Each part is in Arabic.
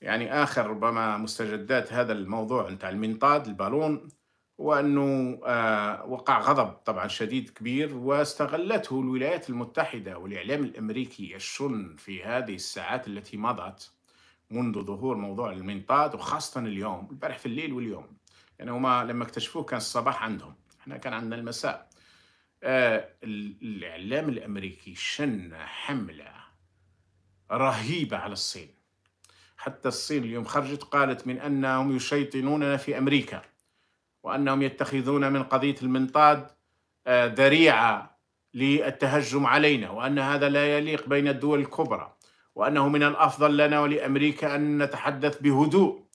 يعني آخر ربما مستجدات هذا الموضوع نتاع المنطاد البالون وأنه آه، وقع غضب طبعا شديد كبير واستغلته الولايات المتحدة والإعلام الأمريكي الشن في هذه الساعات التي مضت منذ ظهور موضوع المنطاد وخاصة اليوم البارح في الليل واليوم يعني هما لما اكتشفوه كان الصباح عندهم احنا كان عندنا المساء آه، الإعلام الأمريكي شن حملة رهيبة على الصين حتى الصين اليوم خرجت قالت من أنهم يشيطنوننا في أمريكا وأنهم يتخذون من قضية المنطاد آه، ذريعة للتهجم علينا وأن هذا لا يليق بين الدول الكبرى وأنه من الأفضل لنا ولأمريكا أن نتحدث بهدوء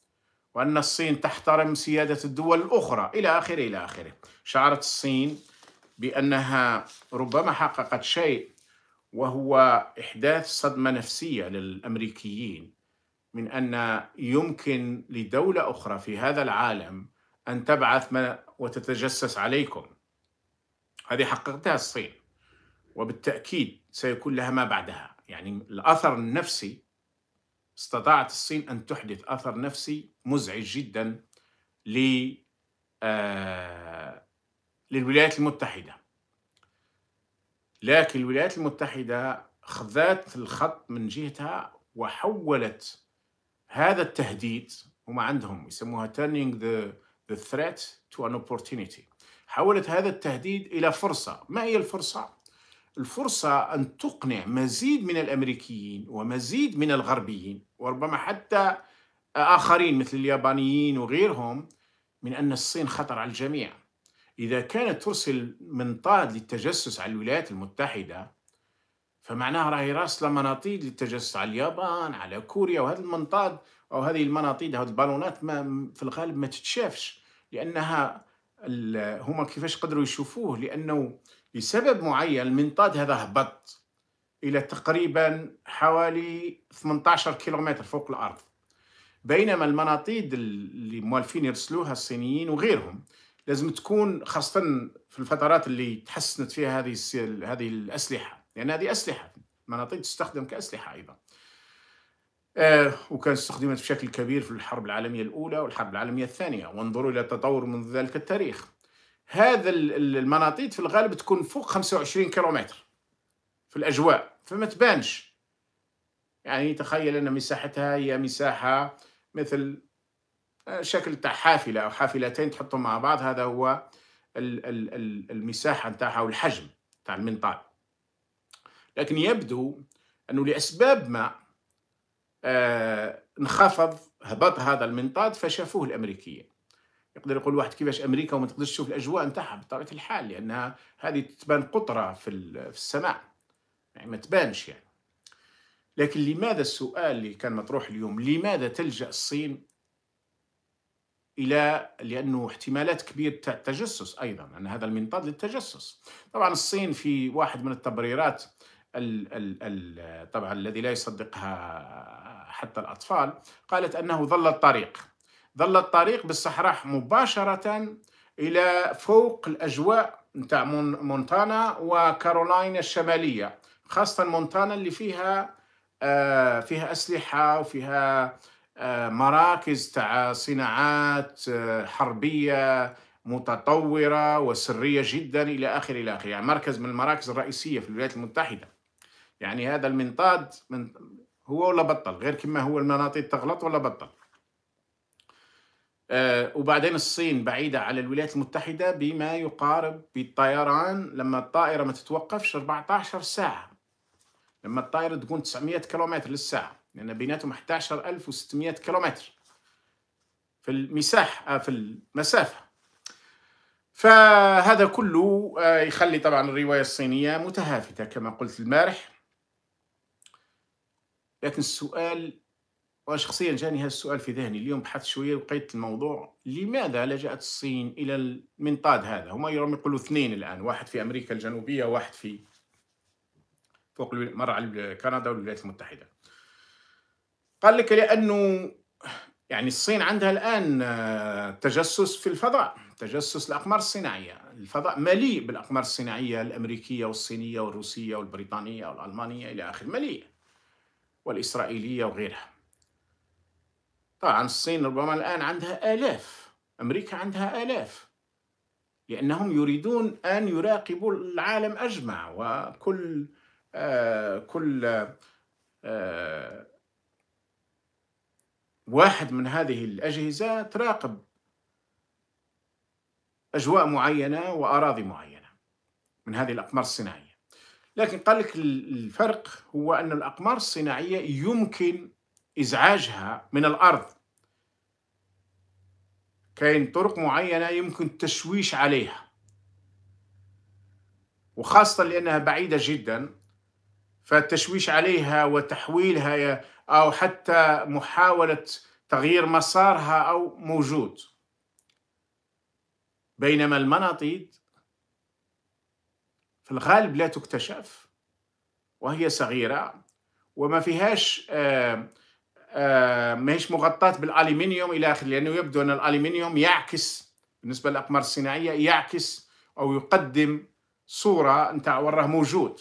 وأن الصين تحترم سيادة الدول الأخرى إلى آخره إلى آخره شعرت الصين بأنها ربما حققت شيء وهو إحداث صدمة نفسية للأمريكيين من ان يمكن لدوله اخرى في هذا العالم ان تبعث ما وتتجسس عليكم. هذه حققتها الصين وبالتاكيد سيكون لها ما بعدها، يعني الاثر النفسي استطاعت الصين ان تحدث اثر نفسي مزعج جدا ل آه، للولايات المتحده. لكن الولايات المتحده خذت الخط من جهتها وحولت هذا التهديد هم عندهم يسموها turning the, the threat to an opportunity حولت هذا التهديد إلى فرصة ما هي الفرصة؟ الفرصة أن تقنع مزيد من الأمريكيين ومزيد من الغربيين وربما حتى آخرين مثل اليابانيين وغيرهم من أن الصين خطر على الجميع إذا كانت ترسل منطاد للتجسس على الولايات المتحدة فمعناها راهي راسله مناطيد للتجسس على اليابان على كوريا وهذا المنطاد او هذه المناطيد هذه البالونات ما في الغالب ما تتشافش لانها هما كيفاش قدروا يشوفوه لانه لسبب معين المنطاد هذا هبط الى تقريبا حوالي 18 كيلومتر فوق الارض بينما المناطيد اللي موالفين يرسلوها الصينيين وغيرهم لازم تكون خاصه في الفترات اللي تحسنت فيها هذه هذه الاسلحه لأن هذه أسلحة مناطق تستخدم كأسلحة أيضا آه، وكان استخدمت بشكل كبير في الحرب العالمية الأولى والحرب العالمية الثانية وانظروا إلى التطور منذ ذلك التاريخ هذا المناطيد في الغالب تكون فوق 25 كيلومتر في الأجواء فما تبانش يعني تخيل أن مساحتها هي مساحة مثل آه، شكل حافلة أو حافلتين تحطهم مع بعض هذا هو المساحة نتاعها والحجم تاع المنطاد لكن يبدو أنه لأسباب ما آه، انخفض هبط هذا المنطاد فشافوه الأمريكيين يقدر يقول واحد كيفاش امريكا وما تقدرش تشوف الاجواء نتاعها بطبيعه الحال لانها هذه تبان قطره في السماء يعني ما تبانش يعني لكن لماذا السؤال اللي كان مطروح اليوم لماذا تلجا الصين الى لانه احتمالات كبيره تاع التجسس ايضا ان هذا المنطاد للتجسس طبعا الصين في واحد من التبريرات ال الـ الـ طبعا الذي لا يصدقها حتى الأطفال قالت أنه ظل الطريق ظل الطريق بالصحراء مباشرة إلى فوق الأجواء نتاع مونتانا وكارولاينا الشمالية خاصة مونتانا اللي فيها آه فيها أسلحة وفيها آه مراكز تاع صناعات آه حربية متطورة وسرية جدا إلى آخر إلى آخر يعني مركز من المراكز الرئيسية في الولايات المتحدة يعني هذا المنطاد من هو ولا بطل غير كما هو المناطيد تغلط ولا بطل آه، وبعدين الصين بعيدة على الولايات المتحدة بما يقارب بالطيران لما الطائرة ما تتوقفش 14 ساعة لما الطائرة تكون 900 كيلومتر للساعة لأن يعني بيناتهم 11600 كيلومتر في المساحة آه، في المسافة فهذا كله آه، يخلي طبعا الرواية الصينية متهافتة كما قلت البارح لكن السؤال شخصيا جاني هذا السؤال في ذهني اليوم بحثت شويه وقيت الموضوع لماذا لجأت الصين الى المنطاد هذا هما يرام يقولوا اثنين الان واحد في امريكا الجنوبيه واحد في فوق مر على كندا والولايات المتحده قال لك لانه يعني الصين عندها الان آه، تجسس في الفضاء تجسس الاقمار الصناعيه الفضاء مليء بالاقمار الصناعيه الامريكيه والصينيه والروسيه والبريطانيه والالمانيه الى اخره مليء والإسرائيلية وغيرها طبعا الصين ربما الآن عندها آلاف أمريكا عندها آلاف لأنهم يريدون أن يراقبوا العالم أجمع وكل آه كل آه واحد من هذه الأجهزة تراقب أجواء معينة وأراضي معينة من هذه الأقمار الصناعية لكن قال لك الفرق هو أن الأقمار الصناعية يمكن إزعاجها من الأرض كاين طرق معينة يمكن التشويش عليها وخاصة لأنها بعيدة جدا فالتشويش عليها وتحويلها أو حتى محاولة تغيير مسارها أو موجود بينما المناطيد في الغالب لا تكتشف وهي صغيرة وما فيهاش آه آه ماهيش مغطاة بالألمنيوم إلى آخره لأنه يبدو أن الألمنيوم يعكس بالنسبة للأقمار الصناعية يعكس أو يقدم صورة نتاع وراه موجود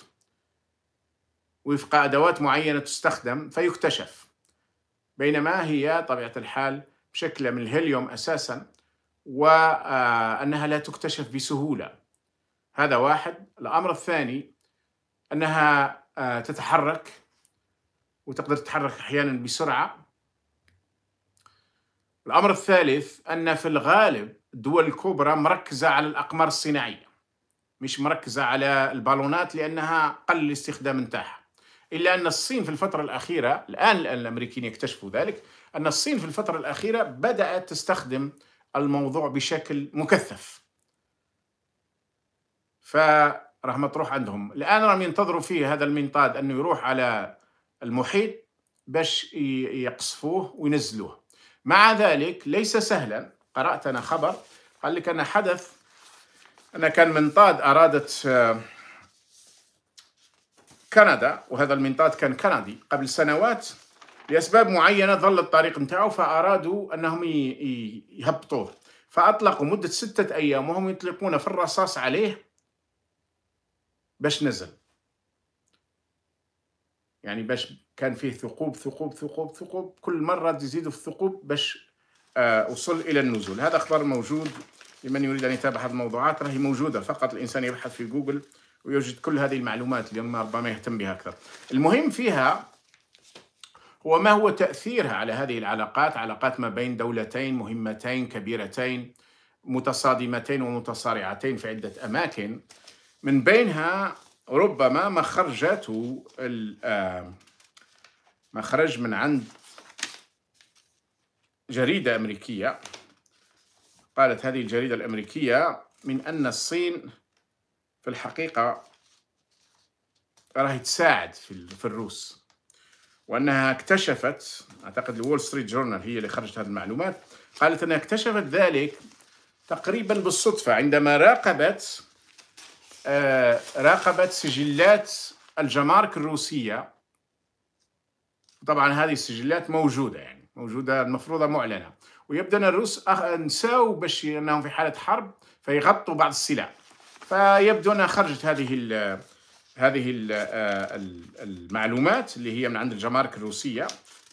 وفق أدوات معينة تستخدم فيكتشف بينما هي طبيعة الحال مشكلة من الهيليوم أساسا وأنها آه، لا تكتشف بسهولة هذا واحد الأمر الثاني أنها آه، تتحرك وتقدر تتحرك أحيانا بسرعة الأمر الثالث أن في الغالب الدول الكبرى مركزة على الأقمار الصناعية مش مركزة على البالونات لأنها قل الاستخدام نتاعها إلا أن الصين في الفترة الأخيرة الآن الأمريكيين يكتشفوا ذلك أن الصين في الفترة الأخيرة بدأت تستخدم الموضوع بشكل مكثف فراح ما تروح عندهم الان راهم ينتظروا فيه هذا المنطاد انه يروح على المحيط باش يقصفوه وينزلوه مع ذلك ليس سهلا قرات انا خبر قال لك ان حدث ان كان منطاد ارادت آه، كندا وهذا المنطاد كان كندي قبل سنوات لاسباب معينه ظل الطريق نتاعو فارادوا انهم يهبطوه فاطلقوا مده سته ايام وهم يطلقون في الرصاص عليه باش نزل يعني باش كان فيه ثقوب ثقوب ثقوب ثقوب كل مرة تزيدوا في الثقوب باش آه، وصل إلى النزول هذا خبر موجود لمن يريد أن يتابع هذه الموضوعات راهي موجودة فقط الإنسان يبحث في جوجل ويوجد كل هذه المعلومات لأن ربما يهتم بها أكثر المهم فيها هو ما هو تأثيرها على هذه العلاقات علاقات ما بين دولتين مهمتين كبيرتين متصادمتين ومتصارعتين في عدة أماكن من بينها ربما ما خرجت آه، ما خرج من عند جريدة أمريكية قالت هذه الجريدة الأمريكية من أن الصين في الحقيقة راهي تساعد في, في الروس وأنها اكتشفت أعتقد الول ستريت جورنال هي اللي خرجت هذه المعلومات قالت أنها اكتشفت ذلك تقريبا بالصدفة عندما راقبت آه، راقبت سجلات الجمارك الروسية طبعا هذه السجلات موجودة يعني موجودة المفروضة معلنة ويبدو أن الروس نساو باش أنهم في حالة حرب فيغطوا بعض السلع فيبدو أنها خرجت هذه الـ هذه الـ آه، المعلومات اللي هي من عند الجمارك الروسية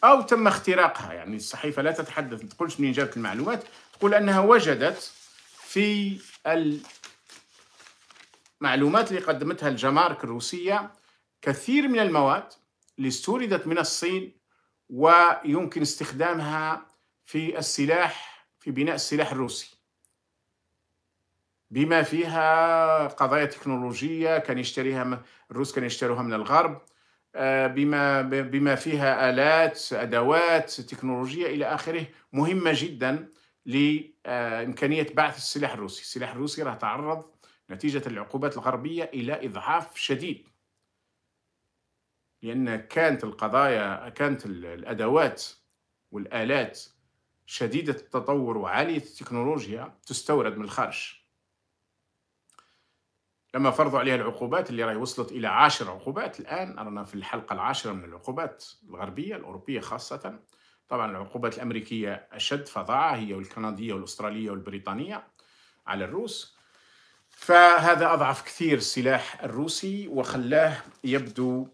أو تم اختراقها يعني الصحيفة لا تتحدث ما تقولش منين جابت المعلومات تقول أنها وجدت في معلومات اللي قدمتها الجمارك الروسية كثير من المواد اللي استوردت من الصين ويمكن استخدامها في السلاح في بناء السلاح الروسي بما فيها قضايا تكنولوجية كان يشتريها الروس كانوا يشتروها من الغرب آه، بما بما فيها آلات أدوات تكنولوجية إلى آخره مهمة جدا لإمكانية بعث السلاح الروسي السلاح الروسي راه تعرض نتيجة العقوبات الغربية إلى إضعاف شديد لأن كانت القضايا كانت الأدوات والآلات شديدة التطور وعالية التكنولوجيا تستورد من الخارج لما فرضوا عليها العقوبات اللي راهي وصلت إلى عشر عقوبات الآن رانا في الحلقة العاشرة من العقوبات الغربية الأوروبية خاصة طبعا العقوبات الأمريكية أشد فظاعة هي والكندية والأسترالية والبريطانية على الروس فهذا أضعف كثير السلاح الروسي وخلاه يبدو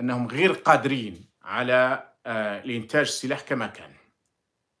أنهم غير قادرين على الإنتاج آه، السلاح كما كان